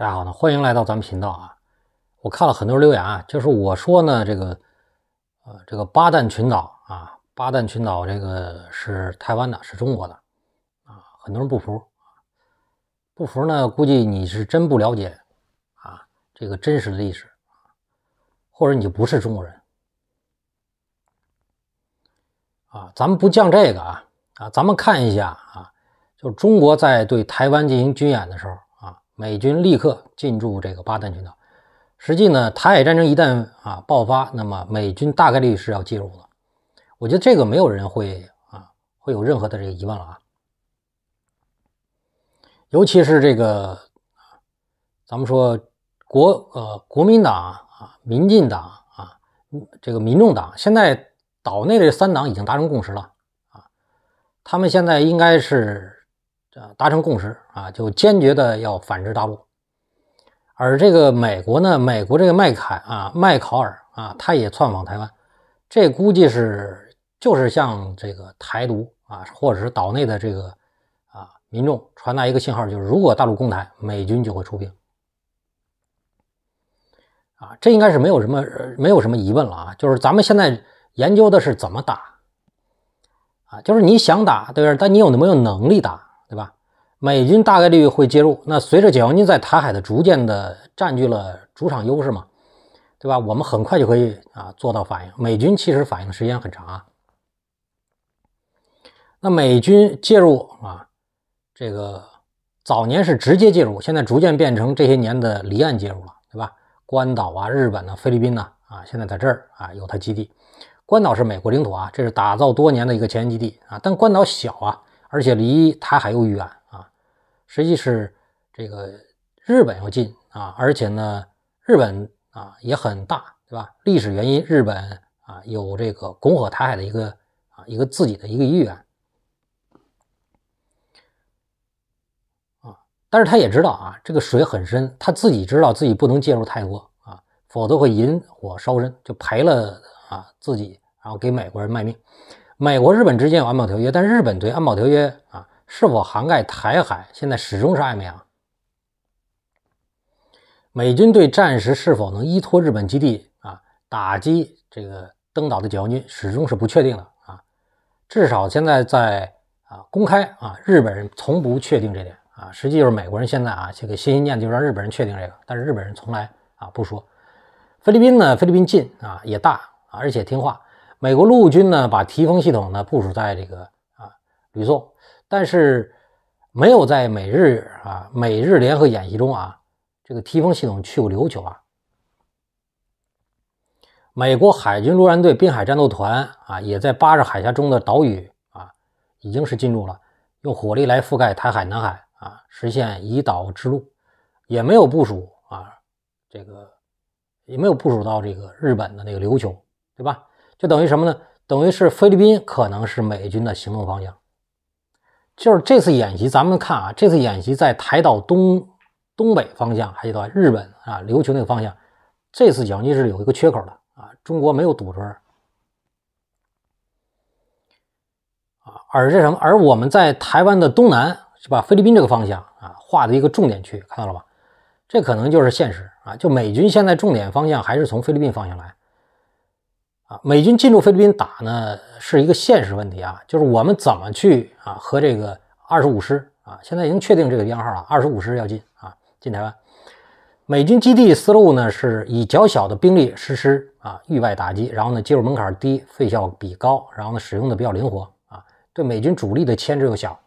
大家好，呢欢迎来到咱们频道啊！我看了很多人留言啊，就是我说呢，这个呃，这个巴旦群岛啊，巴旦群岛这个是台湾的，是中国的啊，很多人不服，不服呢，估计你是真不了解啊，这个真实的历史，或者你就不是中国人啊！咱们不讲这个啊啊，咱们看一下啊，就中国在对台湾进行军演的时候。美军立刻进驻这个巴丹群岛。实际呢，台海战争一旦啊爆发，那么美军大概率是要介入的。我觉得这个没有人会啊会有任何的这个疑问了啊。尤其是这个，咱们说国呃国民党啊、民进党啊、这个民众党，现在岛内的三党已经达成共识了啊，他们现在应该是。啊，达成共识啊，就坚决的要反制大陆，而这个美国呢，美国这个麦凯啊，麦考尔啊，他也窜访台湾，这估计是就是向这个台独啊，或者是岛内的这个啊民众传达一个信号，就是如果大陆攻台，美军就会出兵。啊，这应该是没有什么没有什么疑问了啊，就是咱们现在研究的是怎么打，啊，就是你想打对对？但你有那么有能力打？美军大概率会介入。那随着解放军在台海的逐渐的占据了主场优势嘛，对吧？我们很快就可以啊做到反应。美军其实反应时间很长啊。那美军介入啊，这个早年是直接介入，现在逐渐变成这些年的离岸介入了，对吧？关岛啊、日本啊、菲律宾呢啊，现在在这儿啊有它基地。关岛是美国领土啊，这是打造多年的一个前沿基地啊。但关岛小啊，而且离台海又远。实际是这个日本要进啊，而且呢，日本啊也很大，对吧？历史原因，日本啊有这个拱火台海的一个啊一个自己的一个意愿啊，但是他也知道啊，这个水很深，他自己知道自己不能介入泰国啊，否则会引火烧身，就赔了啊自己，然后给美国人卖命。美国日本之间有安保条约，但日本对安保条约啊。是否涵盖台海？现在始终是暧昧啊。美军对战时是否能依托日本基地啊打击这个登岛的解放军，始终是不确定的啊。至少现在在啊公开啊，日本人从不确定这点啊，实际就是美国人现在啊这个心心念就让日本人确定这个，但是日本人从来啊不说。菲律宾呢，菲律宾近啊也大，而且听话。美国陆军呢，把提风系统呢部署在这个啊吕宋。但是，没有在美日啊美日联合演习中啊，这个提风系统去过琉球啊。美国海军陆战队滨海战斗团啊，也在巴士海峡中的岛屿啊，已经是进入了，用火力来覆盖台海、南海啊，实现以岛制陆，也没有部署啊，这个也没有部署到这个日本的那个琉球，对吧？就等于什么呢？等于是菲律宾可能是美军的行动方向。就是这次演习，咱们看啊，这次演习在台岛东东北方向，还有到日本啊、琉球那个方向，这次蒋介石有一个缺口的啊，中国没有堵住，啊，而这什么，而我们在台湾的东南是吧，菲律宾这个方向啊，划的一个重点区，看到了吧？这可能就是现实啊，就美军现在重点方向还是从菲律宾方向来。啊，美军进驻菲律宾打呢是一个现实问题啊，就是我们怎么去啊和这个二十五师啊，现在已经确定这个编号了，二十五师要进啊，进台湾。美军基地思路呢是以较小的兵力实施啊域外打击，然后呢介入门槛低，费效比高，然后呢使用的比较灵活啊，对美军主力的牵制又小。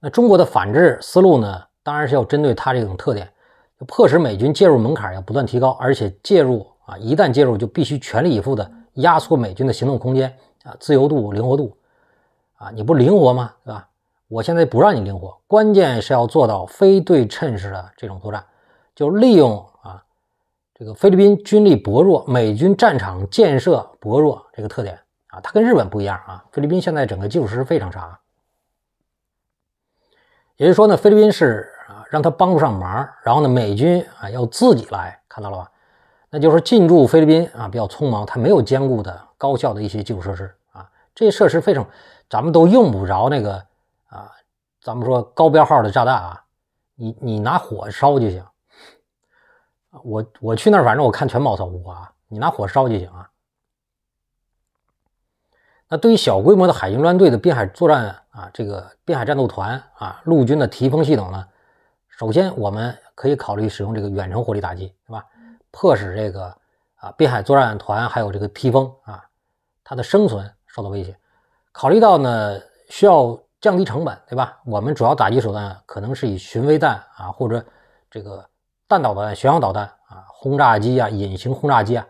那中国的反制思路呢，当然是要针对它这种特点，迫使美军介入门槛要不断提高，而且介入。啊，一旦介入就必须全力以赴地压缩美军的行动空间啊，自由度、灵活度啊，你不灵活吗？是吧？我现在不让你灵活，关键是要做到非对称式的这种作战，就利用啊这个菲律宾军力薄弱、美军战场建设薄弱这个特点啊，它跟日本不一样啊，菲律宾现在整个基础设施非常差，也就是说呢，菲律宾是啊让他帮不上忙，然后呢，美军啊要自己来看到了吧？那就是进驻菲律宾啊比较匆忙，它没有坚固的、高效的一些基础设施啊。这些设施非常，咱们都用不着那个啊，咱们说高标号的炸弹啊，你你拿火烧就行。我我去那儿，反正我看全毛糙不啊，你拿火烧就行啊。那对于小规模的海军专队的滨海作战啊，这个滨海战斗团啊，陆军的提风系统呢，首先我们可以考虑使用这个远程火力打击，是吧？迫使这个啊，滨海作战团还有这个披风啊，它的生存受到威胁。考虑到呢，需要降低成本，对吧？我们主要打击手段可能是以巡飞弹啊，或者这个弹导弹、巡航导弹啊，轰炸机啊、隐形轰炸机啊，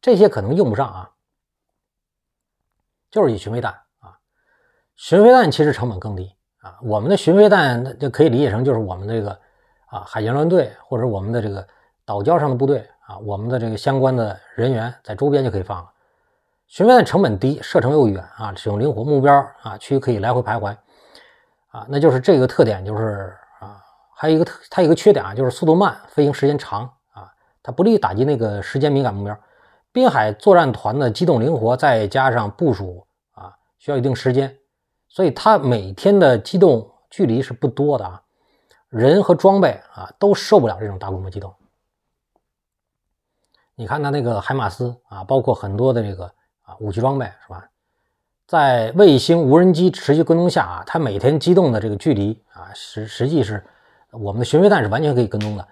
这些可能用不上啊，就是以巡飞弹啊。巡飞弹其实成本更低啊，我们的巡飞弹就可以理解成就是我们这个啊，海洋战队或者我们的这个。岛礁上的部队啊，我们的这个相关的人员在周边就可以放了。巡边的成本低，射程又远啊，使用灵活目标啊，去可以来回徘徊啊，那就是这个特点就是啊，还有一个特它一个缺点啊，就是速度慢，飞行时间长啊，它不利于打击那个时间敏感目标。滨海作战团的机动灵活，再加上部署啊需要一定时间，所以它每天的机动距离是不多的啊，人和装备啊都受不了这种大规模机动。你看他那个海马斯啊，包括很多的这个啊武器装备是吧？在卫星、无人机持续跟踪下啊，他每天机动的这个距离啊，实实际是我们的巡飞弹是完全可以跟踪的，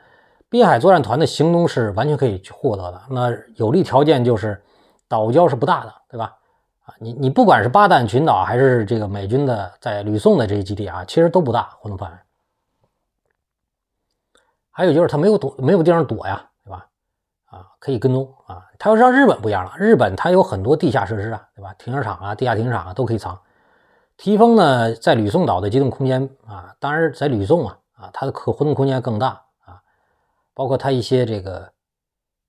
滨海作战团的行动是完全可以去获得的。那有利条件就是岛礁是不大的，对吧？啊，你你不管是巴旦群岛还是这个美军的在吕宋的这些基地啊，其实都不大活动范围。还有就是他没有躲，没有地方躲呀。啊，可以跟踪啊。他要是日本不一样了，日本它有很多地下设施啊，对吧？停车场啊，地下停车场啊都可以藏。提风呢，在吕宋岛的机动空间啊，当然在吕宋啊啊，它的可活动空间更大啊，包括它一些这个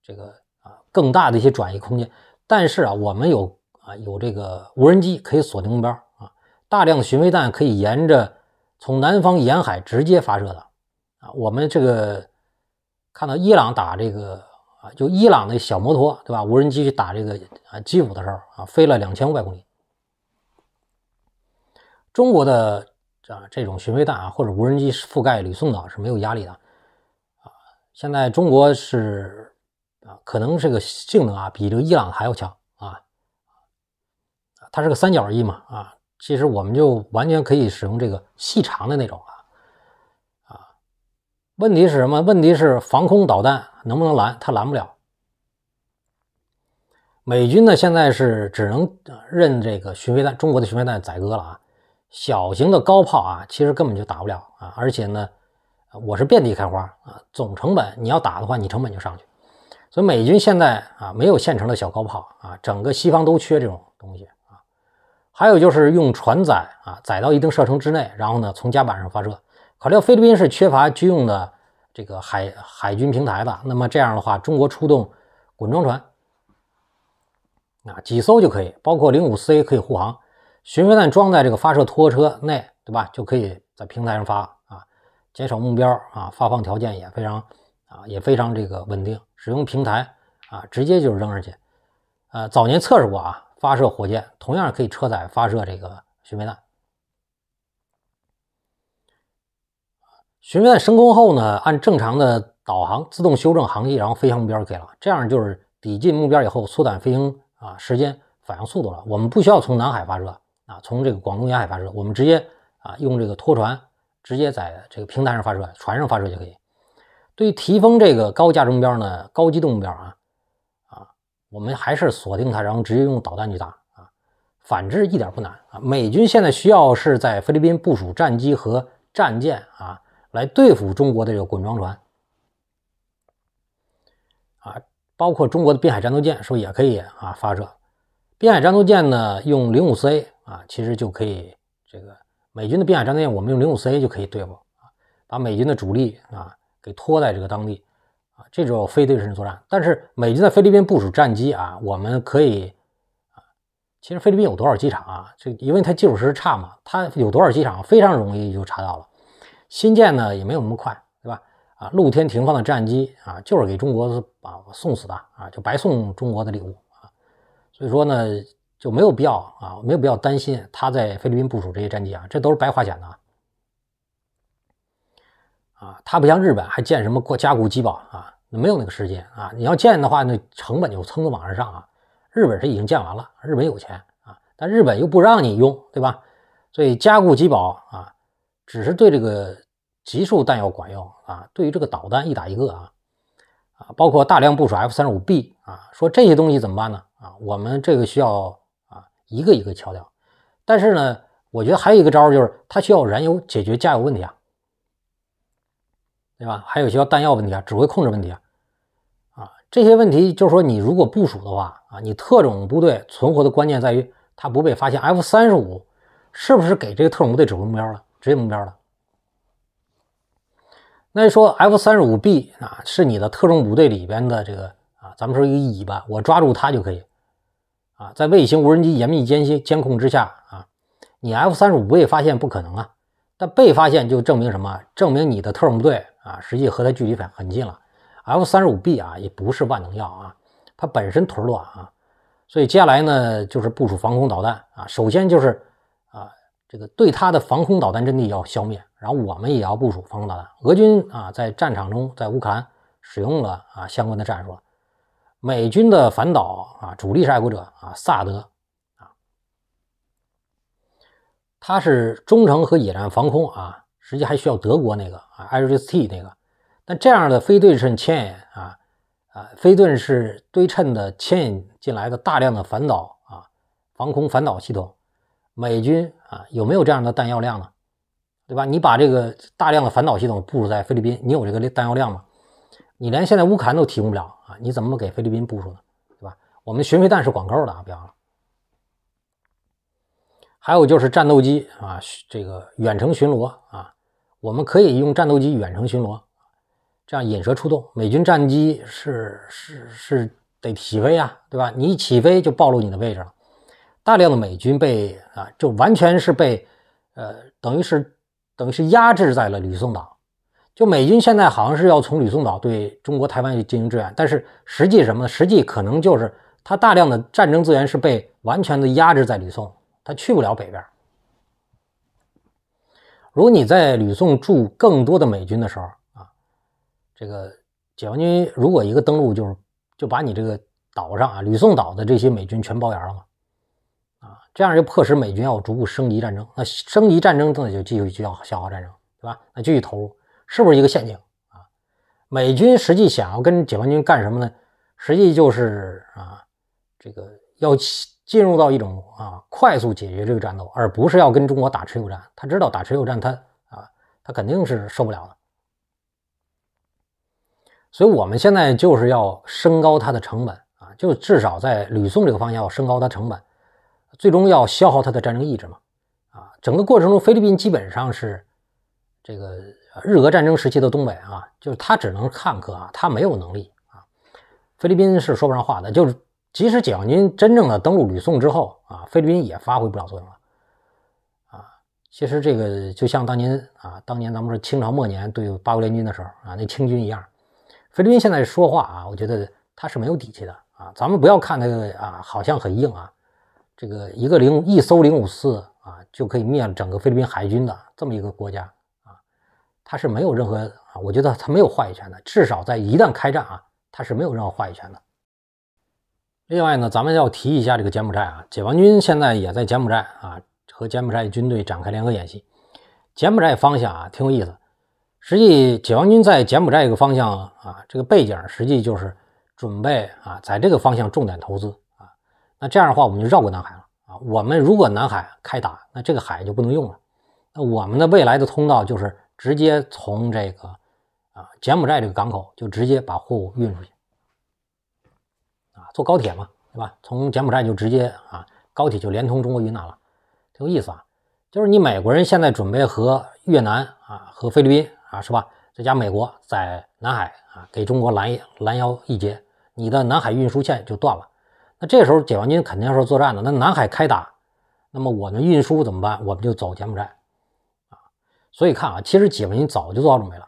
这个啊更大的一些转移空间。但是啊，我们有啊有这个无人机可以锁定目标啊，大量的巡飞弹可以沿着从南方沿海直接发射的啊，我们这个看到伊朗打这个。啊，就伊朗的小摩托，对吧？无人机去打这个啊，基辅的时候啊，飞了两千五百公里。中国的啊，这种巡飞弹啊，或者无人机覆盖吕宋岛是没有压力的。啊，现在中国是啊，可能这个性能啊，比这个伊朗还要强啊。啊，它是个三角翼嘛，啊，其实我们就完全可以使用这个细长的那种啊。啊，问题是什么？问题是防空导弹。能不能拦？他拦不了。美军呢，现在是只能任这个巡飞弹、中国的巡飞弹宰割了啊！小型的高炮啊，其实根本就打不了啊！而且呢，我是遍地开花啊，总成本你要打的话，你成本就上去。所以美军现在啊，没有现成的小高炮啊，整个西方都缺这种东西啊。还有就是用船载啊，载到一定射程之内，然后呢，从甲板上发射。考虑到菲律宾是缺乏军用的。这个海海军平台的，那么这样的话，中国出动滚装船，啊，几艘就可以，包括零五 C 可以护航，巡飞弹装在这个发射拖车内，对吧？就可以在平台上发啊，减少目标啊，发放条件也非常啊也非常这个稳定，使用平台啊，直接就是扔上去。呃，早年测试过啊，发射火箭同样可以车载发射这个巡飞弹。巡飞弹升空后呢，按正常的导航自动修正航迹，然后飞向目标以了。这样就是抵近目标以后缩短飞行啊时间、反应速度了。我们不需要从南海发射啊，从这个广东沿海发射，我们直接啊用这个拖船直接在这个平台上发射、船上发射就可以。对于提风这个高价值目标呢、高机动目标啊啊，我们还是锁定它，然后直接用导弹去打啊。反制一点不难啊。美军现在需要是在菲律宾部署战机和战舰啊。来对付中国的这个滚装船，啊，包括中国的滨海战斗舰，是不是也可以啊发射？滨海战斗舰呢，用零五 C 啊，其实就可以这个美军的滨海战斗舰，我们用零五 C 就可以对付啊，把美军的主力啊给拖在这个当地啊，这种非对称作战。但是美军在菲律宾部署战机啊，我们可以啊，其实菲律宾有多少机场啊？这因为它基础设施差嘛，它有多少机场，非常容易就查到了。新建呢也没有那么快，对吧？啊，露天停放的战机啊，就是给中国啊送死的啊，就白送中国的礼物啊。所以说呢就没有必要啊，没有必要担心他在菲律宾部署这些战机啊，这都是白花钱的啊。他不像日本还建什么过加固机堡啊，没有那个时间啊。你要建的话，那成本就蹭蹭往上上啊。日本是已经建完了，日本有钱啊，但日本又不让你用，对吧？所以加固机堡啊。只是对这个集束弹药管用啊，对于这个导弹一打一个啊啊，包括大量部署 F 三十五 B 啊，说这些东西怎么办呢？啊，我们这个需要啊一个一个敲掉。但是呢，我觉得还有一个招就是它需要燃油解决加油问题啊，对吧？还有需要弹药问题啊，指挥控制问题啊啊，这些问题就是说，你如果部署的话啊，你特种部队存活的关键在于它不被发现。F 三十五是不是给这个特种部队指挥目标了？职业目标了，那说 F 三十五 B 啊是你的特种部队里边的这个啊，咱们说一个尾巴，我抓住它就可以啊，在卫星、无人机严密监监控之下啊，你 F 三十五被发现不可能啊，但被发现就证明什么？证明你的特种部队啊，实际和它距离很很近了。F 三十五 B 啊也不是万能药啊，它本身腿短啊，所以接下来呢就是部署防空导弹啊，首先就是啊。这个对他的防空导弹阵地要消灭，然后我们也要部署防空导弹。俄军啊，在战场中在乌克兰使用了啊相关的战术。美军的反导啊主力是爱国者啊、萨德啊，它是中程和野战防空啊，实际还需要德国那个啊、Aegis T 那个。但这样的非对称牵引啊啊非对称对称的牵引进来的大量的反导啊防空反导系统。美军啊，有没有这样的弹药量呢？对吧？你把这个大量的反导系统部署在菲律宾，你有这个弹药量吗？你连现在乌克兰都提供不了啊，你怎么给菲律宾部署呢？对吧？我们的巡飞弹是管够的啊，别忘了。还有就是战斗机啊，这个远程巡逻啊，我们可以用战斗机远程巡逻，这样引蛇出洞。美军战机是是是得起飞啊，对吧？你一起飞就暴露你的位置了。大量的美军被啊，就完全是被，呃，等于是等于是压制在了吕宋岛。就美军现在好像是要从吕宋岛对中国台湾进行支援，但是实际什么呢？实际可能就是他大量的战争资源是被完全的压制在吕宋，他去不了北边。如果你在吕宋驻更多的美军的时候啊，这个解放军如果一个登陆，就是就把你这个岛上啊吕宋岛的这些美军全包圆了嘛。这样就迫使美军要逐步升级战争，那升级战争那就继续就要消耗战争，对吧？那继续投入是不是一个陷阱啊？美军实际想要跟解放军干什么呢？实际就是啊，这个要进入到一种啊快速解决这个战斗，而不是要跟中国打持久战。他知道打持久战，他啊他肯定是受不了的。所以，我们现在就是要升高它的成本啊，就至少在吕宋这个方向要升高它成本。最终要消耗他的战争意志嘛？啊，整个过程中，菲律宾基本上是这个日俄战争时期的东北啊，就是他只能看客啊，他没有能力啊。菲律宾是说不上话的，就是即使解放军真正的登陆吕宋之后啊，菲律宾也发挥不了作用啊。其实这个就像当年啊，当年咱们说清朝末年对八国联军的时候啊，那清军一样，菲律宾现在说话啊，我觉得他是没有底气的啊。咱们不要看那个啊，好像很硬啊。这个一个零一艘零五四啊，就可以灭了整个菲律宾海军的这么一个国家啊，它是没有任何啊，我觉得它没有话语权的，至少在一旦开战啊，它是没有任何话语权的。另外呢，咱们要提一下这个柬埔寨啊，解放军现在也在柬埔寨啊和柬埔寨军队展开联合演习，柬埔寨方向啊挺有意思，实际解放军在柬埔寨一个方向啊，这个背景实际就是准备啊在这个方向重点投资。那这样的话，我们就绕过南海了啊！我们如果南海开打，那这个海就不能用了。那我们的未来的通道就是直接从这个啊，柬埔寨这个港口就直接把货物运出去啊，坐高铁嘛，对吧？从柬埔寨就直接啊，高铁就连通中国云南了，挺有意思啊！就是你美国人现在准备和越南啊、和菲律宾啊，是吧？再加美国在南海啊，给中国拦拦腰一截，你的南海运输线就断了。那这时候解放军肯定要说作战的，那南海开打，那么我们运输怎么办？我们就走柬埔寨啊！所以看啊，其实解放军早就做好准备了。